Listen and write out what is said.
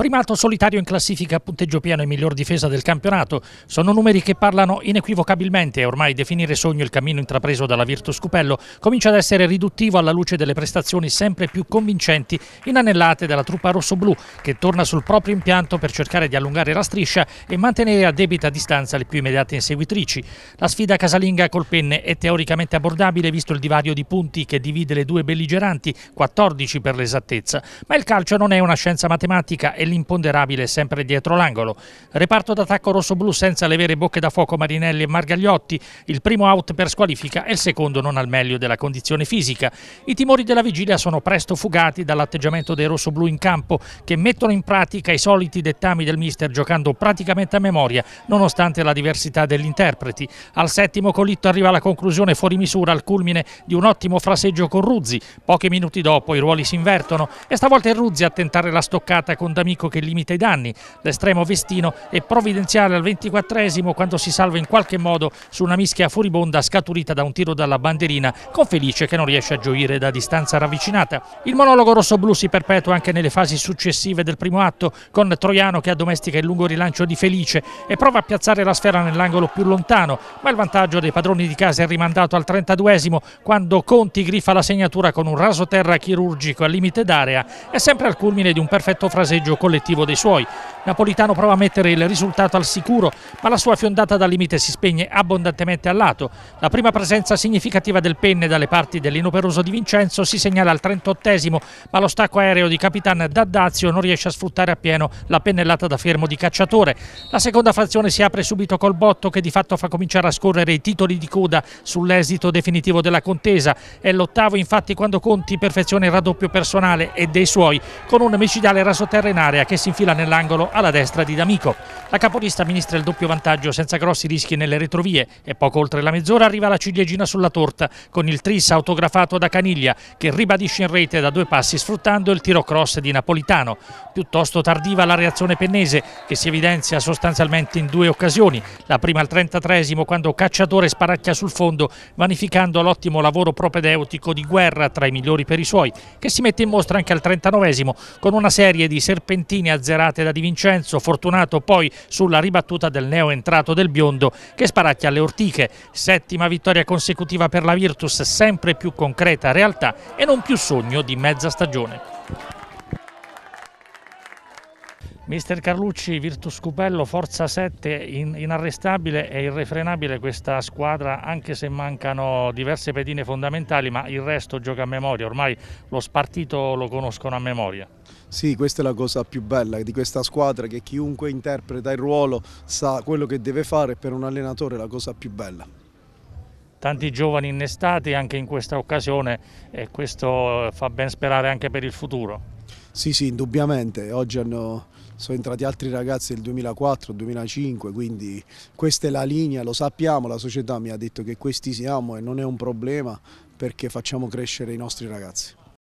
Primato solitario in classifica, a punteggio pieno e miglior difesa del campionato. Sono numeri che parlano inequivocabilmente e ormai definire sogno il cammino intrapreso dalla Virtus Cupello comincia ad essere riduttivo alla luce delle prestazioni sempre più convincenti inanellate dalla truppa rossoblù che torna sul proprio impianto per cercare di allungare la striscia e mantenere a debita distanza le più immediate inseguitrici. La sfida casalinga col penne è teoricamente abbordabile visto il divario di punti che divide le due belligeranti, 14 per l'esattezza, ma il calcio non è una scienza matematica e l'imponderabile sempre dietro l'angolo. Reparto d'attacco rosso-blu senza le vere bocche da fuoco Marinelli e Margagliotti, il primo out per squalifica e il secondo non al meglio della condizione fisica. I timori della vigilia sono presto fugati dall'atteggiamento dei rosso-blu in campo che mettono in pratica i soliti dettami del mister giocando praticamente a memoria nonostante la diversità degli interpreti. Al settimo Colitto arriva la conclusione fuori misura al culmine di un ottimo fraseggio con Ruzzi. Pochi minuti dopo i ruoli si invertono e stavolta è Ruzzi a tentare la stoccata con D'Amico Federico che limita i danni. L'estremo Vestino è provvidenziale al 24esimo quando si salva in qualche modo su una mischia furibonda scaturita da un tiro dalla banderina con Felice che non riesce a gioire da distanza ravvicinata. Il monologo rossoblù si perpetua anche nelle fasi successive del primo atto con Troiano che addomestica il lungo rilancio di Felice e prova a piazzare la sfera nell'angolo più lontano, ma il vantaggio dei padroni di casa è rimandato al 32esimo quando Conti grifa la segnatura con un raso terra chirurgico al limite d'area e sempre al culmine di un perfetto fraseggio con collettivo dei suoi. Napolitano prova a mettere il risultato al sicuro, ma la sua fiondata da limite si spegne abbondantemente al lato. La prima presenza significativa del penne dalle parti dell'inoperoso Di Vincenzo si segnala al 38 ma lo stacco aereo di Capitan Daddazio non riesce a sfruttare appieno la pennellata da fermo di Cacciatore. La seconda frazione si apre subito col botto che di fatto fa cominciare a scorrere i titoli di coda sull'esito definitivo della contesa. È l'ottavo infatti quando Conti perfeziona il raddoppio personale e dei suoi con un micidiale rasoterrenale area che si infila nell'angolo alla destra di D'Amico. La capolista amministra il doppio vantaggio senza grossi rischi nelle retrovie e poco oltre la mezz'ora arriva la ciliegina sulla torta con il tris autografato da Caniglia che ribadisce in rete da due passi sfruttando il tiro cross di Napolitano. Piuttosto tardiva la reazione pennese che si evidenzia sostanzialmente in due occasioni, la prima al 33 quando Cacciatore sparacchia sul fondo vanificando l'ottimo lavoro propedeutico di Guerra tra i migliori per i suoi che si mette in mostra anche al 39 con una serie di serpentini Trentini azzerate da Di Vincenzo, fortunato poi sulla ribattuta del neo entrato del biondo che sparacchia alle ortiche. Settima vittoria consecutiva per la Virtus, sempre più concreta realtà e non più sogno di mezza stagione. Mister Carlucci, Virtus Cupello, forza 7, in, inarrestabile e irrefrenabile questa squadra, anche se mancano diverse pedine fondamentali, ma il resto gioca a memoria, ormai lo spartito lo conoscono a memoria. Sì, questa è la cosa più bella di questa squadra, che chiunque interpreta il ruolo sa quello che deve fare, per un allenatore è la cosa più bella tanti giovani innestati anche in questa occasione e questo fa ben sperare anche per il futuro. Sì, sì, indubbiamente. Oggi hanno, sono entrati altri ragazzi del 2004-2005, quindi questa è la linea, lo sappiamo, la società mi ha detto che questi siamo e non è un problema perché facciamo crescere i nostri ragazzi.